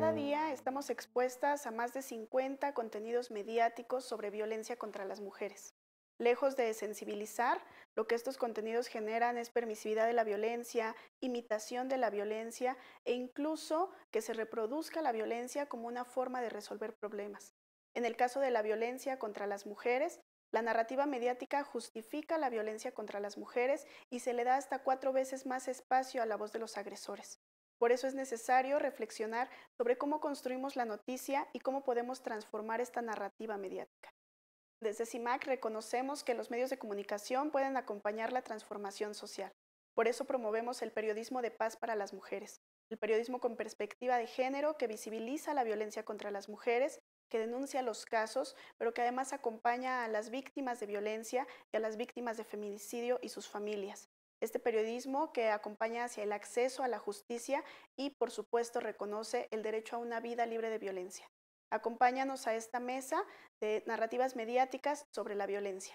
Cada mm. día estamos expuestas a más de 50 contenidos mediáticos sobre violencia contra las mujeres. Lejos de sensibilizar, lo que estos contenidos generan es permisividad de la violencia, imitación de la violencia e incluso que se reproduzca la violencia como una forma de resolver problemas. En el caso de la violencia contra las mujeres, la narrativa mediática justifica la violencia contra las mujeres y se le da hasta cuatro veces más espacio a la voz de los agresores. Por eso es necesario reflexionar sobre cómo construimos la noticia y cómo podemos transformar esta narrativa mediática. Desde CIMAC reconocemos que los medios de comunicación pueden acompañar la transformación social. Por eso promovemos el periodismo de paz para las mujeres, el periodismo con perspectiva de género que visibiliza la violencia contra las mujeres, que denuncia los casos, pero que además acompaña a las víctimas de violencia y a las víctimas de feminicidio y sus familias, este periodismo que acompaña hacia el acceso a la justicia y, por supuesto, reconoce el derecho a una vida libre de violencia. Acompáñanos a esta mesa de narrativas mediáticas sobre la violencia.